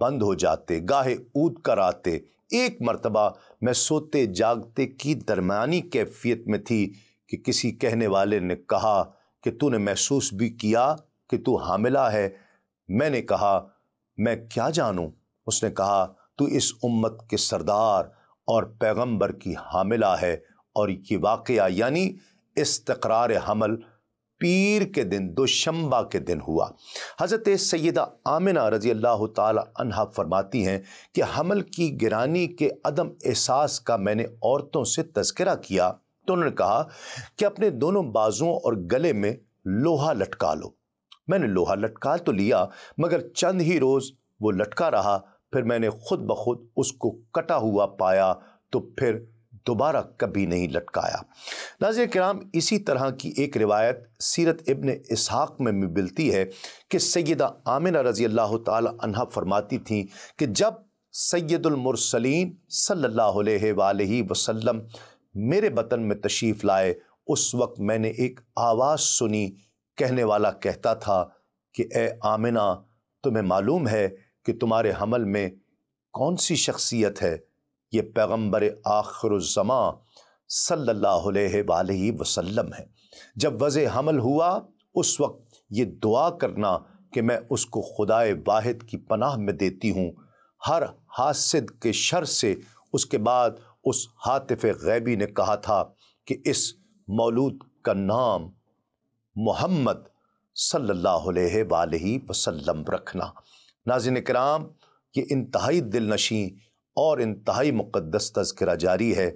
बंद हो जाते गाहे ऊद कर आते एक मरतबा मैं सोते जागते की दरमानी कैफियत में थी कि किसी कहने वाले ने कहा कि तूने महसूस भी किया कि तू हामिला है मैंने कहा मैं क्या जानूं उसने कहा तू इस उम्मत के सरदार और पैगंबर की हामिला है और ये वाक़ यानी इस्तकरार हमल पीर के दिन दुशंबा के दिन हुआ हज़रत सैदा आमिना रज़ी अल्लाह तहा फरमाती हैं कि हमल की गिरानी के अदम एहसास का मैंने औरतों से तस्करा किया तो उन्होंने कहा कि अपने दोनों बाजुओं और गले में लोहा लटका लो मैंने लोहा लटका तो लिया मगर चंद ही रोज़ वो लटका रहा फिर मैंने खुद ब खुद उसको कटा हुआ पाया तो फिर दोबारा कभी नहीं लटकाया नाजिर कराम इसी तरह की एक रिवायत सीरत इबन इसहाक में भी मिलती है कि सैदा आमिना रज़ी अल्लाह तहा फरमाती थी कि जब सैदुलमरसलिन सल्ला वसम मेरे बतन में तशीफ़ लाए उस वक्त मैंने एक आवाज़ सुनी कहने वाला कहता था कि ए आमिना तुम्हें मालूम है कि तुम्हारे हमल में कौन सी शख्सियत है ये पैगम्बर जमा सल्ला वसम है जब वज़ हमल हुआ उस वक्त ये दुआ करना कि मैं उसको खुदाए वाहिद की पनाह में देती हूँ हर हासिद के शर से उसके बाद उस हातिफ़ गैबी ने कहा था कि इस मौलूद का नाम मोहम्मद सल्लल्लाहु वसलम रखना नाजिन कराम ये इंतहाई दिल नशी और इंतहाई मुक़दस तस्करा जारी है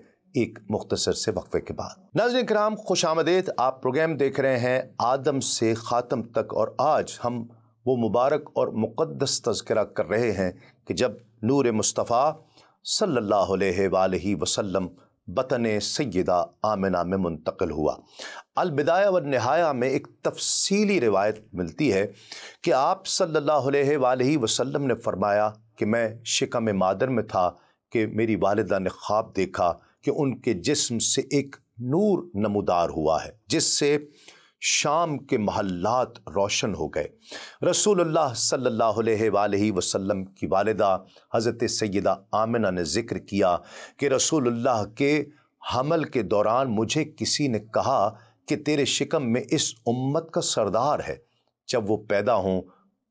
एक मुख्तसर से वक्फे के बाद नाजिन कराम खुश आमदेद आप प्रोग्राम देख रहे हैं आदम से ख़ातम तक और आज हम वो मुबारक और मुक़दस तस्करा कर रहे हैं कि जब नूर मुस्तफ़ा सल्ला वसलम बतन सैदा आमिना में मुंतकिल हुआ अलबिदाया व नहाया में एक तफसीली रिवायत मिलती है कि आप सल्लल्लाहु अलैहि वसल्लम ने फरमाया कि मैं शिकम मादर में था कि मेरी वालदा ने ख्वाब देखा कि उनके जिस्म से एक नूर नमदार हुआ है जिससे शाम के महल्लात रोशन हो गए रसूलुल्लाह सल्लल्लाहु अलैहि वसल्लम की वालदा हज़रत सैदा आमिना ने ज़िक्र किया कि रसूलुल्लाह के हमल के दौरान मुझे किसी ने कहा कि तेरे शिकम में इस उम्मत का सरदार है जब वो पैदा हों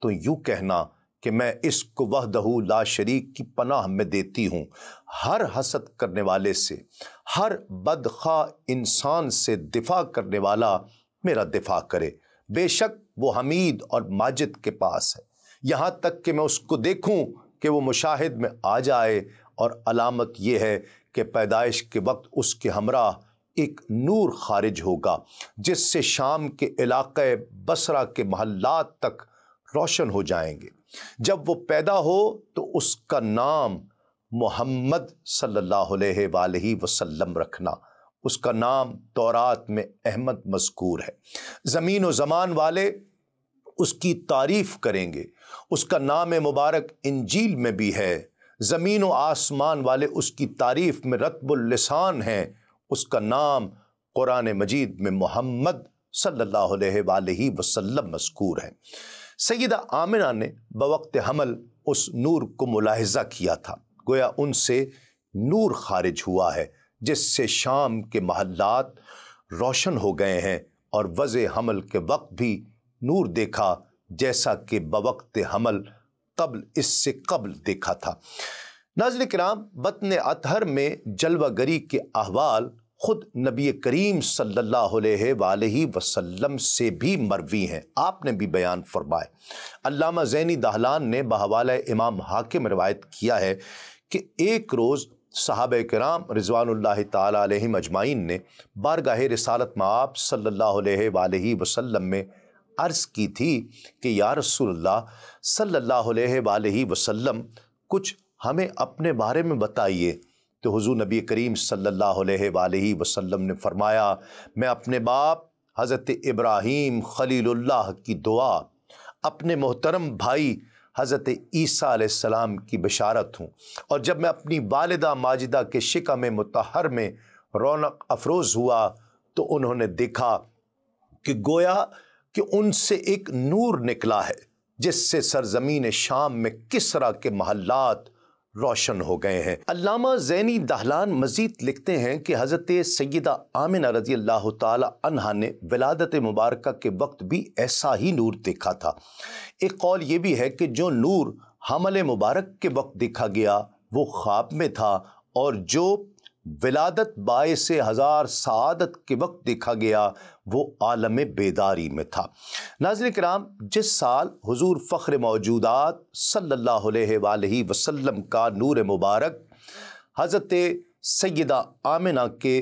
तो यूँ कहना कि मैं इसको वह दहू ला शरीक की पनाह में देती हूँ हर हसद करने वाले से हर बदखा इंसान से दिफा करने वाला मेरा दिफा करे बेशक वो हमीद और माजिद के पास है यहाँ तक कि मैं उसको देखूँ कि वो मुशाहिद में आ जाए और अलामत यह है कि पैदाइश के वक्त उसके हमरा एक नूर खारिज होगा जिससे शाम के इलाक़े बसरा के महल्लात तक रोशन हो जाएंगे जब वो पैदा हो तो उसका नाम मोहम्मद सल्लल्लाहु अलैहि वसल्लम रखना उसका नाम तौरात में अहमद मस्कूर है ज़मीन व ज़मान वाले उसकी तारीफ़ करेंगे उसका नाम मुबारक इंजील में भी है ज़मीन व आसमान वाले उसकी तारीफ़ में रतबुल्लसान हैं उसका नाम कुरान मजीद में मोहम्मद सल्लल्लाहु अलैहि वसल्लम मस्कूर है सैदा आमिना ने बवक्त हमल उस नूर को मुलाहजा किया था गोया उनसे नूर खारिज हुआ है जिससे शाम के महल्लात रोशन हो गए हैं और वज़ हमल के वक्त भी नूर देखा जैसा कि बवक्त हमल कबल इससे कबल देखा था नजर कराम बतन अतहर में जलवागरी के अहवाल ख़ुद नबी करीम सल्लल्लाहु वसल्लम से भी मरवी हैं आपने भी बयान फरमाए अल्लामा जैनी दहलान ने बहवाल इमाम हाकिम रवायत किया है कि एक रोज़ साहब कराम रिजवानल तम अजमाइन ने बारगाह रसालत माप सल्ला वसलम में अर्ज़ की थी कि या रसोल्ला सल्ला वसम कुछ हमें अपने बारे में बताइए तो हज़ू नबी करीम सल्ला वसलम ने फ़रमाया मैं अपने बाप हज़रत इब्राहीम खलील की दुआ अपने मोहतरम भाई हज़रत ईसा सलाम की बशारत हूँ और जब मैं अपनी वालदा माजिदा के शिका में मतहर में रौनक अफरोज़ हुआ तो उन्होंने देखा कि गोया कि उनसे एक नूर निकला है जिससे सरजमीन शाम में किसरा के महल्लात रोशन हो गए हैं अल्लामा जैनी दहलान मजीद लिखते हैं कि हज़रत सैदा आमिन रजी अल्लाह तहा ने विलादत मुबारक के वक्त भी ऐसा ही नूर देखा था एक कौल ये भी है कि जो नूर हमल मुबारक के वक्त देखा गया वो ख्वाब में था और जो विलादत बायस हज़ार सदत के वक्त देखा गया वो आलम बेदारी में था नाजिल कराम जिस साल हजूर फ़ख्र मौजूदात सल्ला वसम का नूर मुबारक हज़रत सैदा आमिना के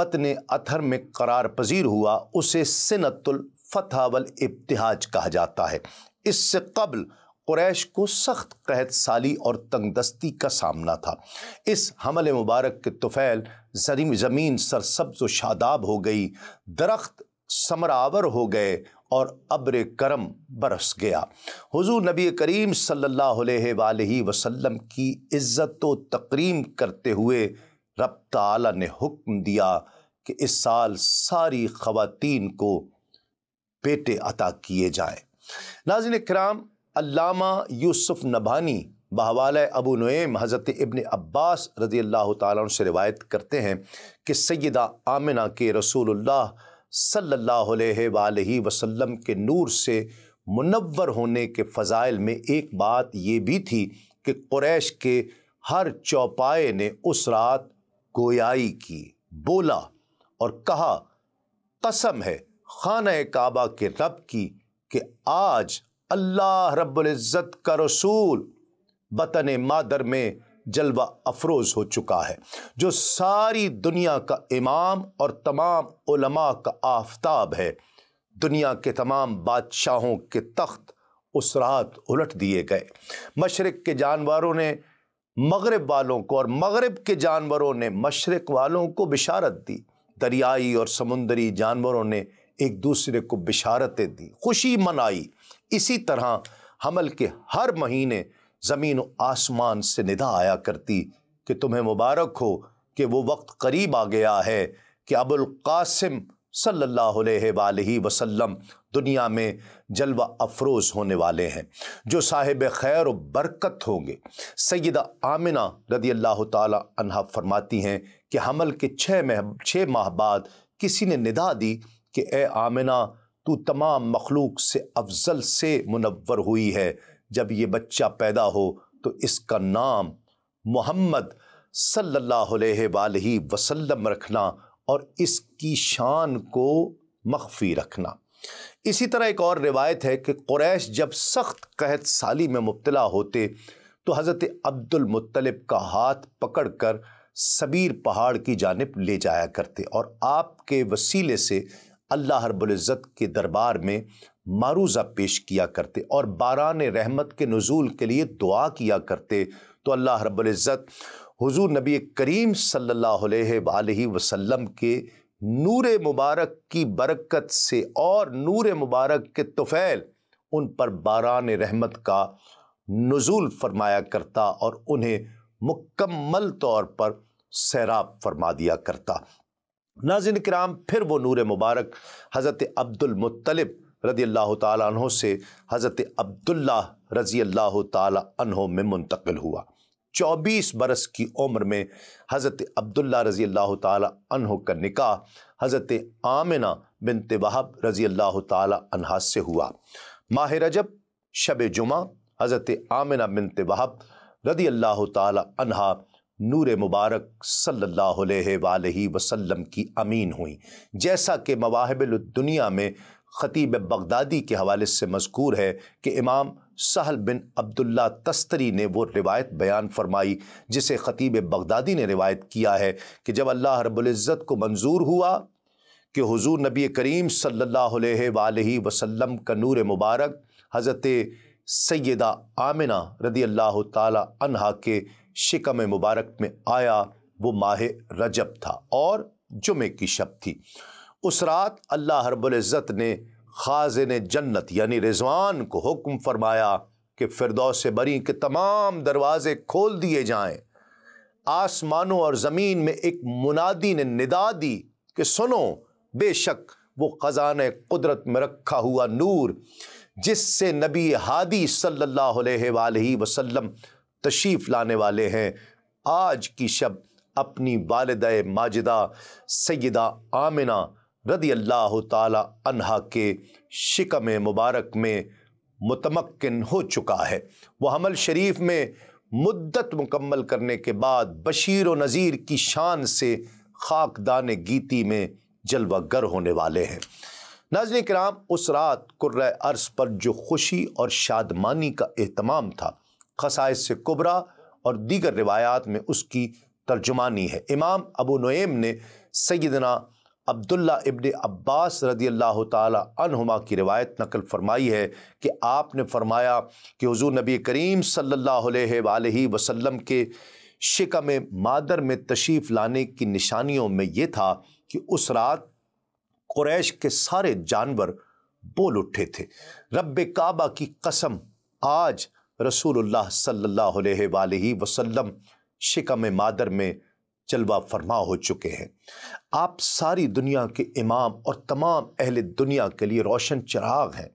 बतन अथर में करार पजीर हुआ उसे सिनतुल फतह इब्तिहाज कहा जाता है इससे कबल कुरैश को सख्त कहत साली और तंगदस्ती का सामना था इस हमल मुबारक के तुफैल जरीम ज़मीन सरसब्ज व शादाब हो गई दरख्त समरावर हो गए और अब्र करम बरस गया हुजूर नबी करीम सल्लल्लाहु अलैहि वसल्लम की इज़्ज़त व तकरीम करते हुए रब ताला ने हुक्म दिया कि इस साल सारी ख़वातीन को बेटे अता किए जाएं नाजिन कराम अल्लामा यूसुफ नबानी बहवाल अबू नईम हज़रत इबन अब्बास रज़ी अल्लाह तुम से रिवायत करते हैं कि सैदा आमिना के रसूलुल्लाह सल्लल्लाहु अलैहि वसल्लम के नूर से मुनवर होने के फ़ज़ाइल में एक बात ये भी थी कि क्रैश के हर चौपाए ने उस रात गोयाई की बोला और कहा कसम है ख़ान काबा के रब की कि आज अल्लाह रब्ज़त का रसूल बतन मादर में जलवा अफरोज़ हो चुका है जो सारी दुनिया का इमाम और तमाम उलमा का आफ्ताब है दुनिया के तमाम बादशाहों के तख्त उस रात उलट दिए गए मशरक़ के जानवरों ने मगरब वालों को और मगरब के जानवरों ने मशरक़ वालों को बिशारत दी दरियाई और समुंदरी जानवरों ने एक दूसरे को बिशारतें दी खुशी मनाई इसी तरह हमल के हर महीने ज़मीन आसमान से निदा आया करती कि तुम्हें मुबारक हो कि वो वक्त करीब आ गया है कि अबुल कासिम सल्लल्लाहु अलैहि वसल्लम दुनिया में जलवा अफरोज़ होने वाले हैं जो साहिब खैर व बरकत होंगे सैदा आमिना रदी अल्लाह तहा फरमाती हैं कि हमल के छः मह छः माह बाद किसी ने निदा दी कि ए आमिना तू तमाम मखलूक से अफजल से मुनवर हुई है जब ये बच्चा पैदा हो तो इसका नाम मोहम्मद सल्ला अलैहि वसल्लम रखना और इसकी शान को मख्फी रखना इसी तरह एक और रिवायत है कि क्रैश जब सख्त कहत साली में मुबतला होते तो हज़रत अब्दुलमतलब का हाथ पकड़ कर सबीर पहाड़ की जानब ले जाया करते और आपके वसीले से अल्लाह हरबुल्ज़त के दरबार में मारूज़ा पेश किया करते और बारान रहमत के नज़ूल के लिए दुआ किया करते तो अल्लाह हरबुल्ज़त हुजूर नबी करीम सल्ला वसम के नूर मुबारक की बरकत से और नूर मुबारक के तुफ़ैल उन पर बारान रहमत का नज़ूल फरमाया करता और उन्हें मुकम्मल तौर पर सैराब फरमा दिया करता नाजिन कराम फिर वो नूर मुबारक हज़रत अब्दुलमतलब रजी अल्लाह तहों से हज़रत अब्दुल्ला रज़ी अल्लाह तहों में मुंतकिल हुआ चौबीस बरस की उम्र में हज़रत अब्दुल्ला रज़ी अल्लाह तहो का निका हज़रत आमिना बिन वहब रज़ी अल्लाह तहा से हुआ माह रजब शब जुमा हज़रत आमिना बिनत वहब रजी अल्लाह तहा नूर मुबारक सल्ला अलैहि वसल्लम की अमीन हुई जैसा कि मवाहबुलदुनिया में ख़तीब बगदादी के हवाले से मजकूर है कि इमाम सहल बिन अब्दुल्ला तस्तरी ने वो रिवायत बयान फरमाई जिसे ख़तीब बगदादी ने रिवायत किया है कि जब अल्लाह रबुल्ज़त को मंजूर हुआ कि हुजूर नबी करीम सल्ला अलैहि वसल्लम का नूर मुबारक हज़रत सैदा आमिना रदी अल्लाह तहा के शिकम मुबारक में आया वो माह रजब था और जुमे की शब थी उस रात अल्लाह हरबुल्ज़त ने खाजन जन्नत यानी रिजवान को हुक्म फरमाया कि फिरदौस बरी के तमाम दरवाज़े खोल दिए जाए आसमानों और ज़मीन में एक मुनादी ने निदा दी कि सुनो बेशक वो ख़जान कुदरत में रखा हुआ नूर जिससे नबी हादी सल्लल्लाहु अलैहि वसल्लम तशीफ लाने वाले हैं आज की शब अपनी वालद माजिदा सैदा आमिना रदी अल्लाह तहा के शिकम मुबारक में मतमक्न हो चुका है वह हमल शरीफ में मुद्दत मुकम्मल करने के बाद बशीर व नज़ीर की शान से खाकदान गीती में जलवागर होने वाले हैं नाजन कराम उस रात कुर्र अर्स पर जो खुशी और शादमानी का अहतमाम था खसाइस से कुबरा और दीगर रिवायात में उसकी तर्जुमानी है इमाम अबू नईम ने सैदना अब्दुल्ला इबन अब्बास रदी अल्लाह तुमा की रिवायत नकल फरमाई है कि आपने फरमाया कि हजू नबी करीम सल्लल्लाहु अलैहि वसल्लम के शिकम मादर में तशरीफ़ लाने की निशानियों में ये था कि उस रात कुरैश के सारे जानवर बोल उठे थे रब काबा की कसम आज रसूलुल्लाह सल्लल्लाहु अलैहि वसल्लम शिकम मादर में जलवा फरमा हो चुके हैं आप सारी दुनिया के इमाम और तमाम अहल दुनिया के लिए रोशन चिराग हैं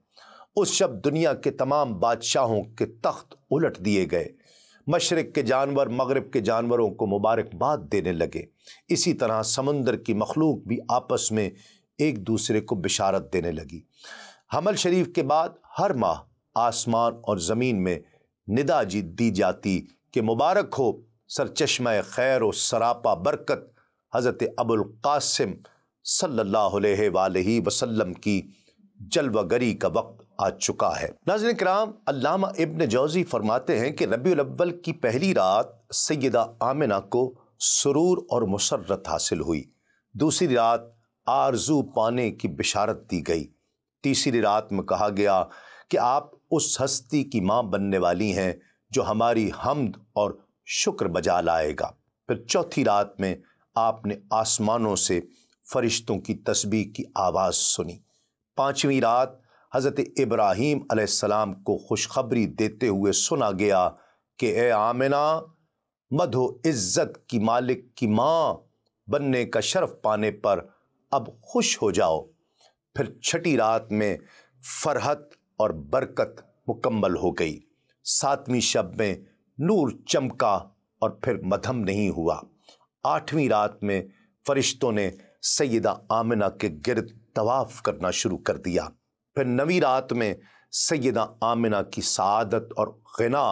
उस शब दुनिया के तमाम बादशाहों के तख्त उलट दिए गए मशरक़ के जानवर मगरब के जानवरों को मुबारकबाद देने लगे इसी तरह समंदर की मखलूक भी आपस में एक दूसरे को बिशारत देने लगी हमल शरीफ के बाद हर माह आसमान और ज़मीन में निदा जी दी जाती कि मुबारक हो सर चश्मा खैर व सरापा बरकत हज़रत अबुल्कासिम सल्ला वसम की जलवागरी का वक्त आ चुका है नाजन कराम अल्लामा इब्न जौजी फरमाते हैं कि रबी अव्वल की पहली रात सैदा आमिना को सुरूर और मसरत हासिल हुई दूसरी रात आरजू पाने की बिशारत दी गई तीसरी रात में कहा गया कि आप उस हस्ती की माँ बनने वाली हैं जो हमारी हमद और शुक्र बजा लाएगा फिर चौथी रात में आपने आसमानों से फरिश्तों की तस्बीह की आवाज़ सुनी पाँचवीं रात हज़रत इब्राहिम अलैहिस्सलाम को खुशखबरी देते हुए सुना गया कि ए आमिना मधो इज़्ज़त की मालिक की माँ बनने का शर्फ पाने पर अब खुश हो जाओ फिर छठी रात में फरहत और बरकत मुकम्मल हो गई सातवीं शब में नूर चमका और फिर मधम नहीं हुआ आठवीं रात में फरिश्तों ने सैदा आमिना के गिरद तवाफ़ करना शुरू कर दिया फिर नवी रात में सैदा आमिना की सदत और गना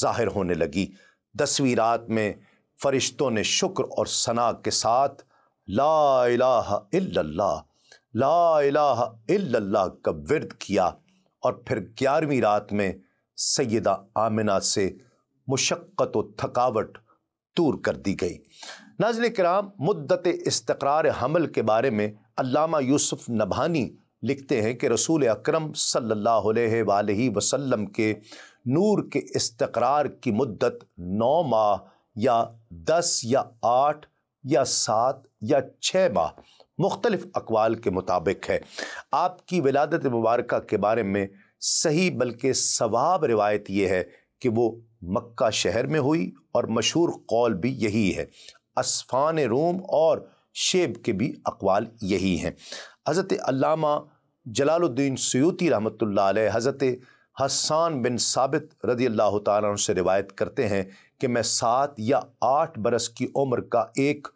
ज़ाहिर होने लगी दसवीं रात में फरिश्तों ने शुक्र और सना के साथ ला इलाहा इल्लल्लाह ला इलाहा इल्लल्लाह का विरद किया और फिर ग्यारहवीं रात में सैदा आमिना से मुशक्क़त व थकावट दूर कर दी गई नाजल कराम मुद्दत इस्तक़रार हमल के बारे में अल्लामा यूसुफ नभानी लिखते हैं कि रसूल अक्रम सम के नूर के इस्तक़रार की मुद्दत नौ माह या दस या आठ या सात या छः माह मुख्तलिफ़ अकवाल के मुताबिक है आपकी विलादत मुबारक के बारे में सही बल्कि सवाब रिवायत यह है कि वो मक्का शहर में हुई और मशहूर कौल भी यही है असफ़ान रोम और शेब के भी अकवाल यही हैं हज़रत अल्लामा जलालुद्दीन सयूती रहमत हज़रत हसान बिन साबित रदी अल्लाह तुम से रिवायत करते हैं कि मैं सात या आठ बरस की उम्र का एक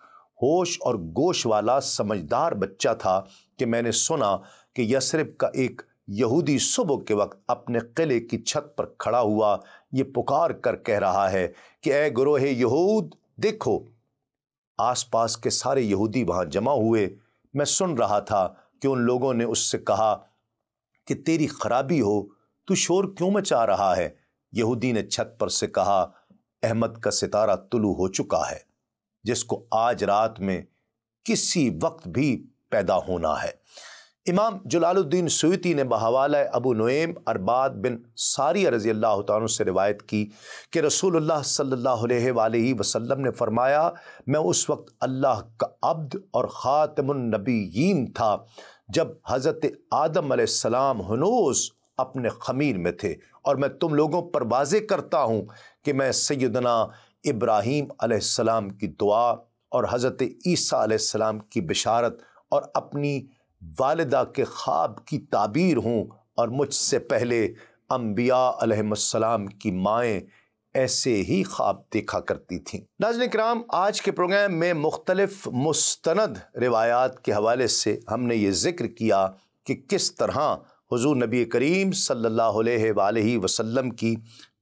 होश और गोश वाला समझदार बच्चा था कि मैंने सुना कि यसरिब का एक यहूदी सुबह के वक्त अपने किले की छत पर खड़ा हुआ ये पुकार कर कह रहा है कि ए गुरोह यहूद देखो आसपास के सारे यहूदी वहाँ जमा हुए मैं सुन रहा था कि उन लोगों ने उससे कहा कि तेरी खराबी हो तू शोर क्यों मचा रहा है यहूदी ने छत पर से कहा अहमद का सितारा तुलू हो चुका है जिसको आज रात में किसी वक्त भी पैदा होना है इमाम जलालुद्दीन सूती ने बहवाला अबू नुएम अरबाद बिन सारी रज़ी अल्लाह तु से रिवायत की कि रसूलुल्लाह सल्लल्लाहु अलैहि वसल्लम ने फ़रमाया मैं उस वक्त अल्लाह का अब्द और ख़ातमनबीन था जब हज़रत आदम सलाम हनोज अपने ख़मीर में थे और मैं तुम लोगों पर वाज़ करता हूँ कि मैं सैदना इब्राहीम आसमाम की दुआ और हज़रत ईसा की बिशारत और अपनी वालदा के ख्वाब की ताबीर हूँ और मुझसे पहले अम्बिया की माएँ ऐसे ही ख्वाब देखा करती थीं नाजन कराम आज के प्रोग्राम में मुख्तलफ़ मुस्तंद रिवायात के हवाले से हमने ये ज़िक्र किया कि किस तरह हजू नबी करीम सल्लल्लाहु अलैहि वसल्लम की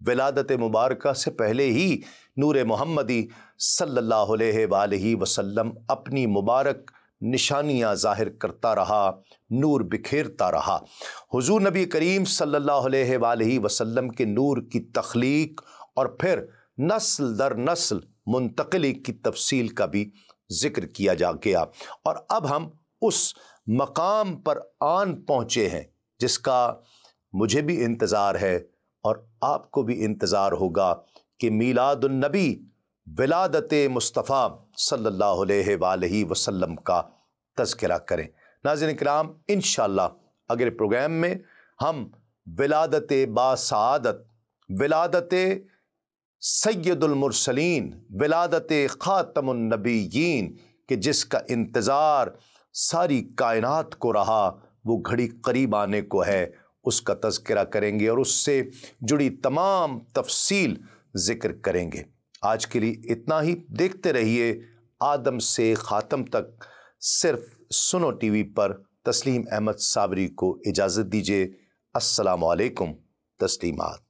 विलादत मुबारक से पहले ही नूर मोहम्मदी सल्ला वसलम अपनी मुबारक निशानियाँ ज़ाहिर करता रहा नूर बिखेरता रहा हजू नबी करीम सल्ला वसलम के नूर की तख्लीक और फिर नस्ल दर नस्ल मुंतकली की तफसील का भी ज़िक्र किया जा गया और अब हम उस मकाम पर आन पहुँचे हैं जिसका मुझे भी इंतज़ार है और आपको भी इंतज़ार होगा कि मीलादुलनबी विलादत मुस्तफ़ा सल्ला वसम का तस्करा करें नाजिन कराम इन अगले प्रोग्राम में हम विलादत बासादत विलादत सैदुलमरसलिन विलादत ख़ातमनबीन कि जिसका इंतज़ार सारी कायनात को रहा वो घड़ी करीब आने को है उसका तस्करा करेंगे और उससे जुड़ी तमाम तफसील ज़िक्र करेंगे आज के लिए इतना ही देखते रहिए आदम से ख़ातम तक सिर्फ सुनो टीवी पर तस्लीम अहमद साबरी को इजाज़त दीजिए अस्सलाम वालेकुम तस्लीमात